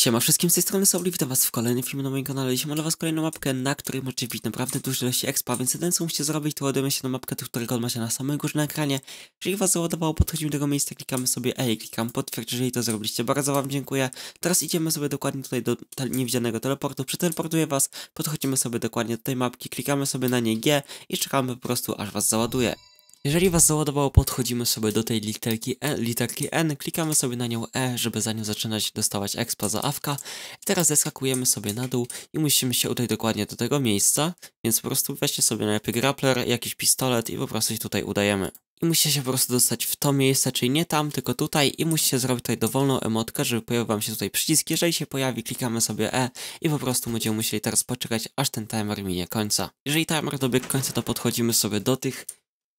Siema wszystkim, z tej strony Sauli, witam was w kolejnym filmie na moim kanale. Dzisiaj mam dla was kolejną mapkę, na której możecie widzieć naprawdę duże ilości expa, więc jeden co musicie zrobić, to ładujemy się na mapkę, do którego się na samej górze na ekranie. Jeżeli was załadowało, podchodzimy do tego miejsca, klikamy sobie E i klikam potwierdź, jeżeli to zrobiliście. Bardzo wam dziękuję. Teraz idziemy sobie dokładnie tutaj do te niewidzianego teleportu, przeteleportuję was, podchodzimy sobie dokładnie do tej mapki, klikamy sobie na nie G i czekamy po prostu aż was załaduje. Jeżeli Was załadowało, podchodzimy sobie do tej literki, e, literki N, klikamy sobie na nią E, żeby za nią zaczynać dostawać expa za awka. I teraz zeskakujemy sobie na dół i musimy się udać dokładnie do tego miejsca, więc po prostu weźcie sobie najlepiej grappler, jakiś pistolet i po prostu się tutaj udajemy i musicie się po prostu dostać w to miejsce, czyli nie tam, tylko tutaj i musicie zrobić tutaj dowolną emotkę, żeby pojawił wam się tutaj przycisk. Jeżeli się pojawi, klikamy sobie E i po prostu będziemy musieli teraz poczekać, aż ten timer minie końca. Jeżeli timer dobiegł końca, to podchodzimy sobie do tych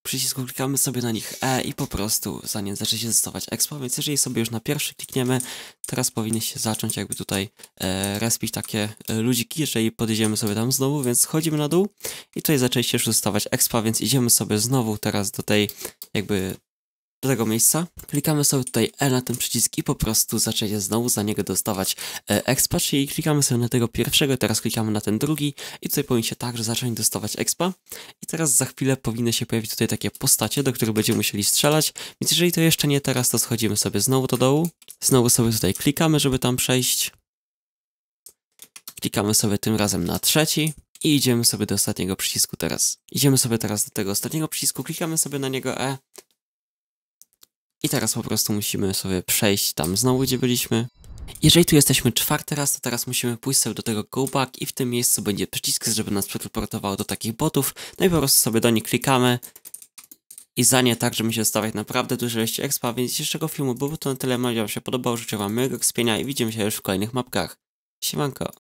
przycisku klikamy sobie na nich E i po prostu za nie zacznie się zestawać expo, więc jeżeli sobie już na pierwszy klikniemy, teraz powinny się zacząć jakby tutaj e, respić takie e, ludziki, jeżeli podjedziemy sobie tam znowu, więc schodzimy na dół i tutaj zaczęliście już dostawać expa, więc idziemy sobie znowu teraz do tej jakby do tego miejsca. Klikamy sobie tutaj E na ten przycisk i po prostu zaczniecie znowu za niego dostawać e, expa, czyli klikamy sobie na tego pierwszego, teraz klikamy na ten drugi i tutaj się także zacząć dostawać expa. I teraz za chwilę powinny się pojawić tutaj takie postacie, do których będziemy musieli strzelać, więc jeżeli to jeszcze nie teraz, to schodzimy sobie znowu do dołu, znowu sobie tutaj klikamy, żeby tam przejść. Klikamy sobie tym razem na trzeci i idziemy sobie do ostatniego przycisku teraz. Idziemy sobie teraz do tego ostatniego przycisku, klikamy sobie na niego E, i teraz po prostu musimy sobie przejść tam znowu, gdzie byliśmy. Jeżeli tu jesteśmy czwarty raz, to teraz musimy pójść sobie do tego go back i w tym miejscu będzie przycisk, żeby nas przeteleportowało do takich botów. No i po prostu sobie do nich klikamy i za nie tak, żeby się dostawać naprawdę duże ilości expa, więc dzisiejszego filmu było to na tyle. Mam nadzieję, że się podobało, życzę wam miłego ekspienia i widzimy się już w kolejnych mapkach. Siemanko!